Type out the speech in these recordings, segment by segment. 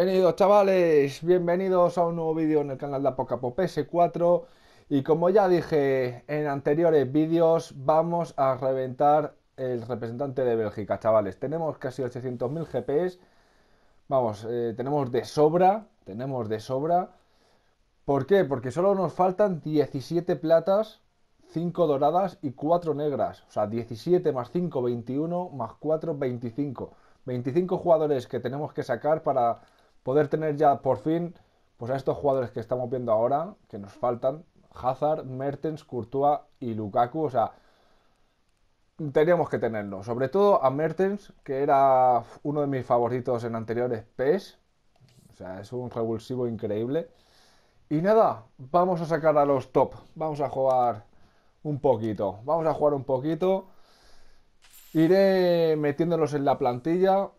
Bienvenidos chavales, bienvenidos a un nuevo vídeo en el canal de Apocapo ps 4 y como ya dije en anteriores vídeos vamos a reventar el representante de Bélgica chavales, tenemos casi 800.000 GPs, vamos, eh, tenemos de sobra, tenemos de sobra, ¿por qué? Porque solo nos faltan 17 platas, 5 doradas y 4 negras, o sea 17 más 5, 21 más 4, 25, 25 jugadores que tenemos que sacar para poder tener ya por fin pues a estos jugadores que estamos viendo ahora, que nos faltan, Hazard, Mertens, Courtois y Lukaku, o sea, teníamos que tenerlos. Sobre todo a Mertens, que era uno de mis favoritos en anteriores PES. O sea, es un revulsivo increíble. Y nada, vamos a sacar a los top. Vamos a jugar un poquito. Vamos a jugar un poquito. Iré metiéndolos en la plantilla.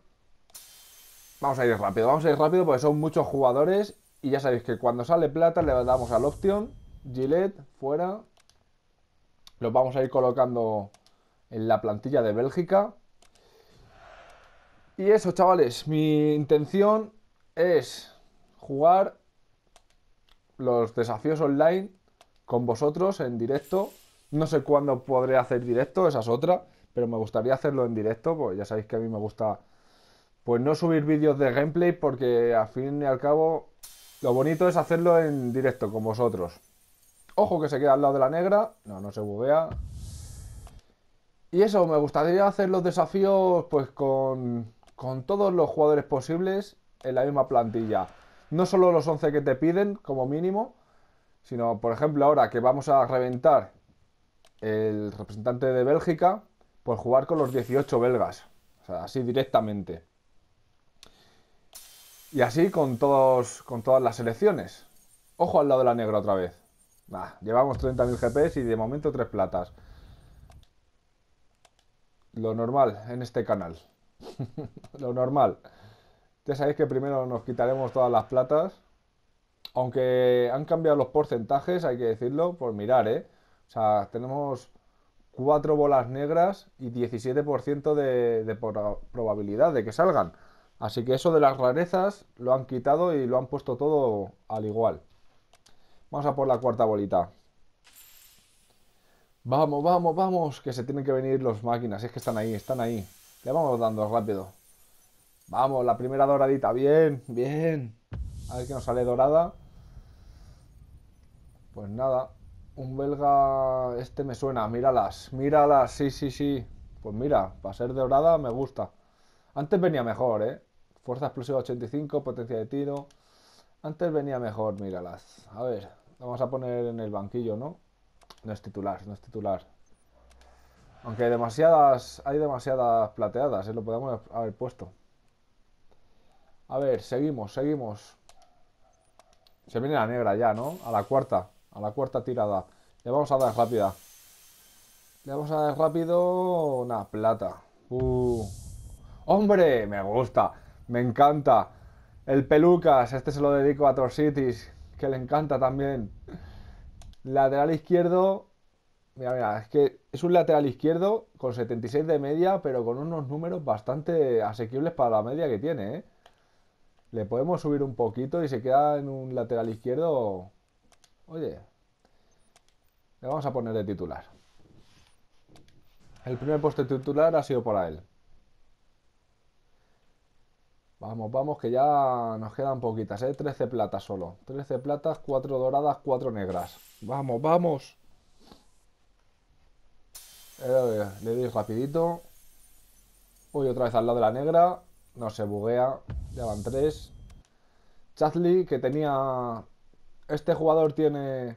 Vamos a ir rápido, vamos a ir rápido porque son muchos jugadores y ya sabéis que cuando sale plata le damos al option, Gillette, fuera. Los vamos a ir colocando en la plantilla de Bélgica. Y eso, chavales, mi intención es jugar los desafíos online con vosotros en directo. No sé cuándo podré hacer directo, esa es otra, pero me gustaría hacerlo en directo, porque ya sabéis que a mí me gusta pues no subir vídeos de gameplay porque al fin y al cabo lo bonito es hacerlo en directo con vosotros. Ojo que se queda al lado de la negra. No, no se buguea. Y eso, me gustaría hacer los desafíos pues con, con todos los jugadores posibles en la misma plantilla. No solo los 11 que te piden como mínimo, sino por ejemplo ahora que vamos a reventar el representante de Bélgica, pues jugar con los 18 belgas. O sea, así directamente. Y así con, todos, con todas las selecciones. Ojo al lado de la negra otra vez. llevamos 30.000 GPs y de momento tres platas. Lo normal en este canal. Lo normal. Ya sabéis que primero nos quitaremos todas las platas. Aunque han cambiado los porcentajes, hay que decirlo, por mirar, ¿eh? O sea, tenemos cuatro bolas negras y 17% de probabilidad de que salgan. Así que eso de las rarezas lo han quitado y lo han puesto todo al igual. Vamos a por la cuarta bolita. Vamos, vamos, vamos, que se tienen que venir los máquinas. Es que están ahí, están ahí. Le vamos dando rápido. Vamos, la primera doradita. Bien, bien. A ver que nos sale dorada. Pues nada. Un belga... Este me suena. Míralas, míralas. Sí, sí, sí. Pues mira, para ser dorada me gusta. Antes venía mejor, ¿eh? Fuerza explosiva 85, potencia de tiro. Antes venía mejor, míralas. A ver, vamos a poner en el banquillo, ¿no? No es titular, no es titular. Aunque hay demasiadas, hay demasiadas plateadas, ¿eh? lo podemos haber puesto. A ver, seguimos, seguimos. Se viene la negra ya, ¿no? A la cuarta, a la cuarta tirada. Le vamos a dar rápida. Le vamos a dar rápido una plata. Uh. ¡Hombre! Me gusta. Me encanta. El Pelucas, este se lo dedico a Torcitis, que le encanta también. Lateral izquierdo. Mira, mira, es que es un lateral izquierdo con 76 de media, pero con unos números bastante asequibles para la media que tiene, ¿eh? Le podemos subir un poquito y se queda en un lateral izquierdo. Oye, le vamos a poner de titular. El primer puesto titular ha sido para él. Vamos, vamos, que ya nos quedan poquitas, ¿eh? 13 platas solo. 13 platas, 4 doradas, 4 negras. Vamos, vamos. Eh, le doy rapidito. Uy, otra vez al lado de la negra. No se buguea. Ya van 3. Chazli, que tenía... Este jugador tiene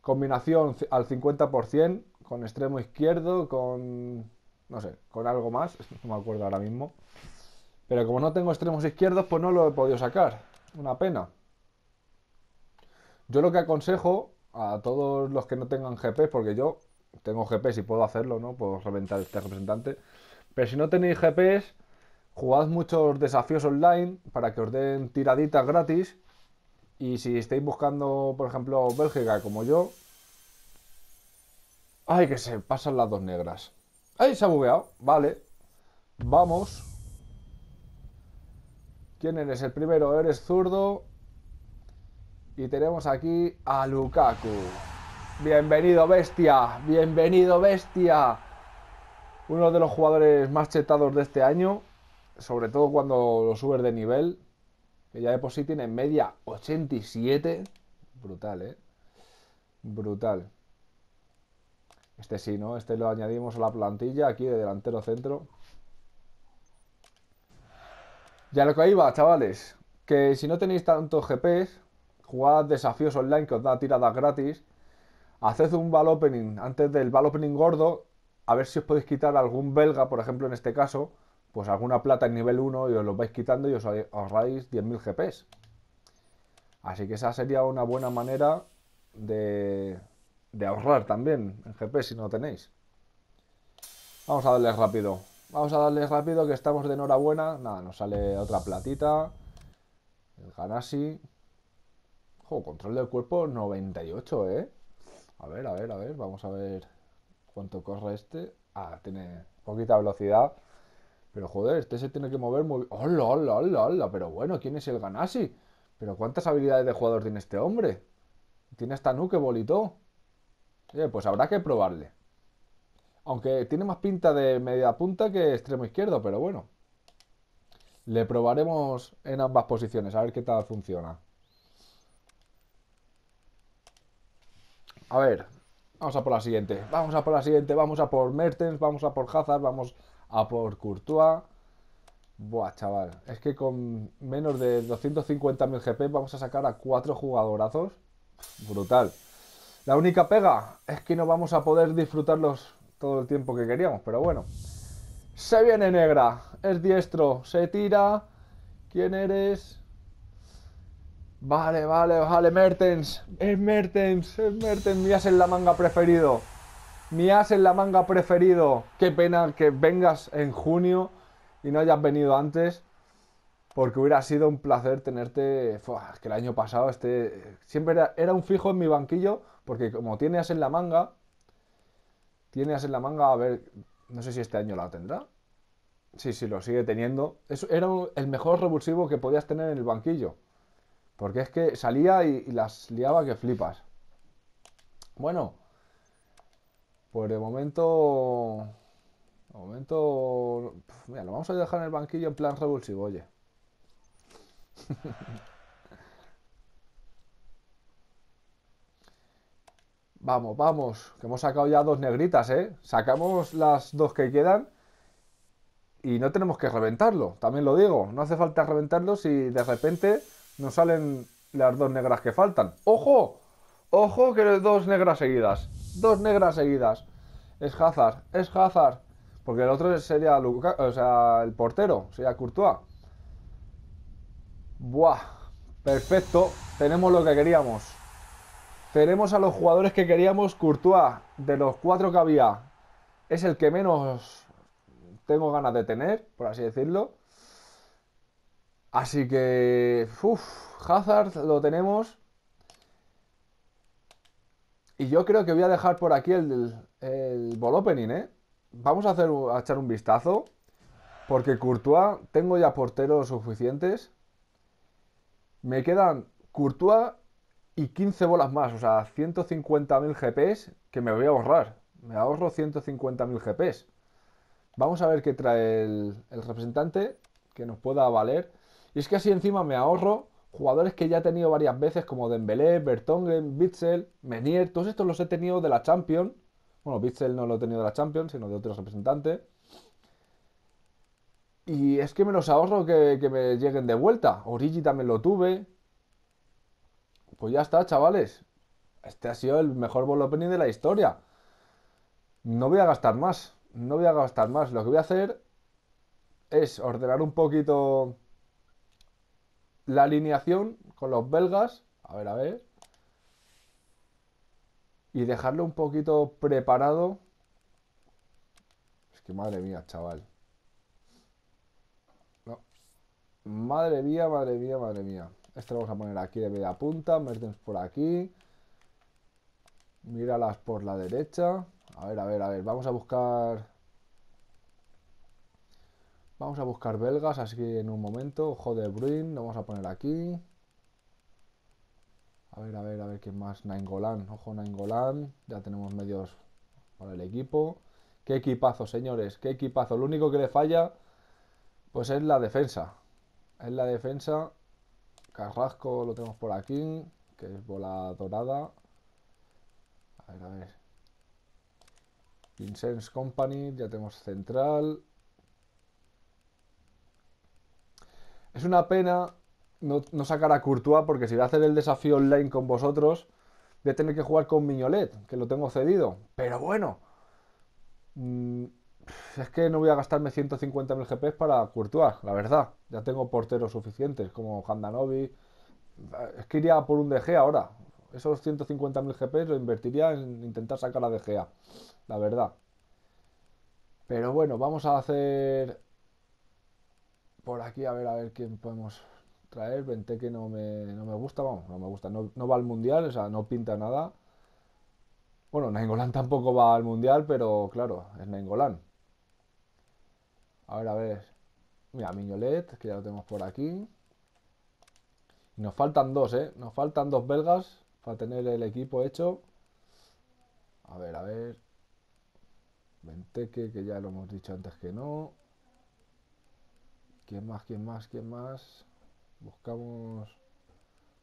combinación al 50%, con extremo izquierdo, con... No sé, con algo más. No me acuerdo ahora mismo. Pero como no tengo extremos izquierdos, pues no lo he podido sacar. Una pena. Yo lo que aconsejo a todos los que no tengan GPS, porque yo tengo GPS y puedo hacerlo, ¿no? Puedo reventar este representante. Pero si no tenéis GPs, jugad muchos desafíos online para que os den tiraditas gratis. Y si estáis buscando, por ejemplo, Bélgica como yo. Ay, que se pasan las dos negras. ¡Ahí se ha bugueado! Vale. Vamos. ¿Quién eres? El primero, eres zurdo. Y tenemos aquí a Lukaku. Bienvenido, bestia. Bienvenido, bestia. Uno de los jugadores más chetados de este año. Sobre todo cuando lo subes de nivel. Que ya de por sí tiene media 87. Brutal, ¿eh? Brutal. Este sí, ¿no? Este lo añadimos a la plantilla aquí de delantero centro. Ya lo que iba, chavales, que si no tenéis tantos GPs, jugad desafíos online que os da tiradas gratis, haced un ball opening antes del ball opening gordo, a ver si os podéis quitar algún belga, por ejemplo, en este caso, pues alguna plata en nivel 1 y os lo vais quitando y os ahorráis 10.000 GPs. Así que esa sería una buena manera de, de ahorrar también en GPs si no tenéis. Vamos a darle rápido. Vamos a darle rápido que estamos de enhorabuena. Nada, nos sale otra platita. El Ganasi, joder, control del cuerpo 98, ¿eh? A ver, a ver, a ver. Vamos a ver cuánto corre este. Ah, tiene poquita velocidad. Pero joder, este se tiene que mover muy... ¡Hola, hola, hola, hola! Pero bueno, ¿quién es el Ganasi? Pero ¿cuántas habilidades de jugador tiene este hombre? Tiene esta nuque bolito. pues habrá que probarle. Aunque tiene más pinta de media punta que extremo izquierdo, pero bueno. Le probaremos en ambas posiciones, a ver qué tal funciona. A ver, vamos a por la siguiente. Vamos a por la siguiente, vamos a por Mertens, vamos a por Hazard, vamos a por Courtois. Buah, chaval, es que con menos de 250.000 GP vamos a sacar a cuatro jugadorazos. Brutal. La única pega es que no vamos a poder disfrutar los todo el tiempo que queríamos, pero bueno. Se viene negra, es diestro, se tira. ¿Quién eres? Vale, vale, vale, Mertens. Es Mertens, es Mertens, mi as en la manga preferido. Mi as en la manga preferido. Qué pena que vengas en junio y no hayas venido antes. Porque hubiera sido un placer tenerte. que el año pasado este siempre era, un fijo en mi banquillo. Porque como tienes en la manga, Tienes en la manga, a ver, no sé si este año la tendrá. Sí, sí, lo sigue teniendo. Eso era el mejor revulsivo que podías tener en el banquillo. Porque es que salía y, las liaba que flipas. Bueno, por pues el momento. momento. Mira, lo vamos a dejar en el banquillo en plan revulsivo, oye. Vamos, vamos, que hemos sacado ya dos negritas, ¿eh? Sacamos las dos que quedan y no tenemos que reventarlo, también lo digo. No hace falta reventarlo si de repente nos salen las dos negras que faltan. ¡Ojo! ¡Ojo que dos negras seguidas! Dos negras seguidas. Es Hazard, es Hazard. Porque el otro sería o sea, el portero, sería Courtois. Buah, perfecto, tenemos lo que queríamos. Tenemos a los jugadores que queríamos. Courtois, de los cuatro que había, es el que menos tengo ganas de tener, por así decirlo. Así que, uff, Hazard lo tenemos. Y yo creo que voy a dejar por aquí el, el ball opening, ¿eh? Vamos a, hacer, a echar un vistazo. Porque Courtois, tengo ya porteros suficientes. Me quedan Courtois y 15 bolas más, o sea, 150.000 GPs que me voy a ahorrar. Me ahorro 150.000 GPs. Vamos a ver qué trae el, representante que nos pueda valer. Y es que así encima me ahorro jugadores que ya he tenido varias veces, como Dembélé, Bertongen, Bitzel, Menier. Todos estos los he tenido de la Champion. Bueno, Bitzel no lo he tenido de la Champions, sino de otro representante. Y es que me los ahorro que, que me lleguen de vuelta. Origi también lo tuve. Pues ya está, chavales. Este ha sido el mejor ball opening de la historia. No voy a gastar más. No voy a gastar más. Lo que voy a hacer es ordenar un poquito la alineación con los belgas. A ver, a ver. Y dejarlo un poquito preparado. Es que madre mía, chaval. No. Madre mía, madre mía, madre mía. Este lo vamos a poner aquí de media punta. Mertens por aquí. Míralas por la derecha. A ver, a ver, a ver. Vamos a buscar... Vamos a buscar belgas, así que en un momento. Ojo de Bruin, lo vamos a poner aquí. A ver, a ver, a ver quién más. Naingolan, ojo Naingolan. Ya tenemos medios para el equipo. Qué equipazo, señores, qué equipazo. Lo único que le falla, pues es la defensa. Es la defensa Carrasco lo tenemos por aquí, que es bola dorada. A ver, Vincennes Company, ya tenemos central. Es una pena no, sacar a Courtois, porque si voy a hacer el desafío online con vosotros, voy a tener que jugar con Miñolet, que lo tengo cedido. Pero bueno. Mm, es que no voy a gastarme 150.000 GPs para Courtois, la verdad. Ya tengo porteros suficientes como Handanovi. Es que iría por un DG ahora. Esos 150.000 GPs lo invertiría en intentar sacar a DGA, la verdad. Pero bueno, vamos a hacer por aquí a ver a ver quién podemos traer. Vente que no me, no me gusta, vamos, no me gusta. No, va al mundial, o sea, no pinta nada. Bueno, Nengolan tampoco va al mundial, pero claro, es Nengolan. A ver, a ver. Mira, Miñolet, que ya lo tenemos por aquí. nos faltan dos, ¿eh? Nos faltan dos belgas para tener el equipo hecho. A ver, a ver. Venteque, que ya lo hemos dicho antes que no. ¿Quién más? ¿Quién más? ¿Quién más? Buscamos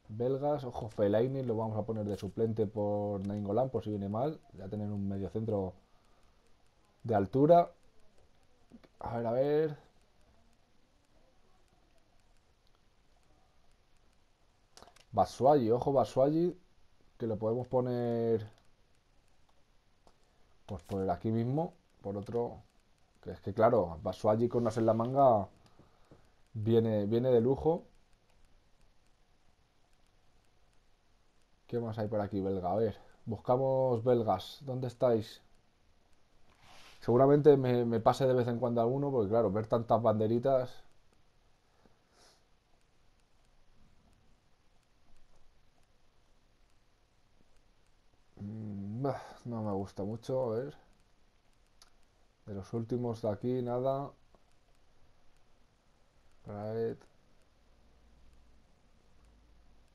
belgas. Ojo, Fellaini lo vamos a poner de suplente por Nainggolan por si viene mal. Ya tener un medio centro de altura. A ver, a ver. Basuagi, ojo Basuagi. Que lo podemos poner... Pues poner aquí mismo. Por otro... Que es que claro, Basuagi con unas en la manga... Viene, viene de lujo. ¿Qué más hay por aquí, belga? A ver, buscamos belgas. ¿Dónde estáis? Seguramente me, pase de vez en cuando alguno, porque claro, ver tantas banderitas mm, no me gusta mucho, a ver. De los últimos de aquí, nada.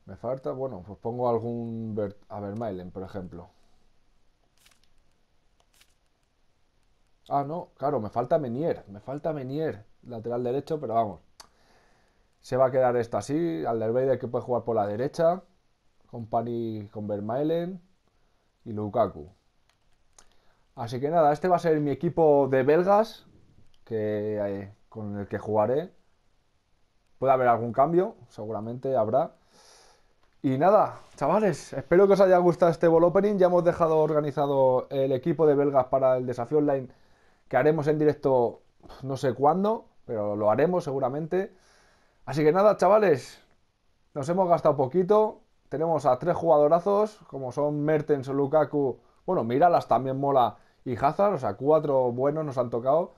Me falta, bueno, pues pongo algún... A ver, por ejemplo. Ah, no, claro, me falta Menier, me falta Menier, lateral derecho, pero vamos. Se va a quedar esta así, Alderweireld que puede jugar por la derecha, Company con Vermaelen y Lukaku. Así que nada, este va a ser mi equipo de belgas que, eh, con el que jugaré. Puede haber algún cambio, seguramente habrá. Y nada, chavales, espero que os haya gustado este ball opening. Ya hemos dejado organizado el equipo de belgas para el desafío online haremos en directo no sé cuándo, pero lo haremos seguramente. Así que nada, chavales, nos hemos gastado poquito. Tenemos a tres jugadorazos, como son Mertens, Lukaku, bueno, Miralas también mola y Hazard, o sea, cuatro buenos nos han tocado.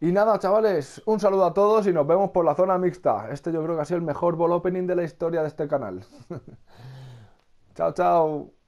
Y nada, chavales, un saludo a todos y nos vemos por la zona mixta. Este yo creo que ha sido el mejor ball opening de la historia de este canal. chao, chao.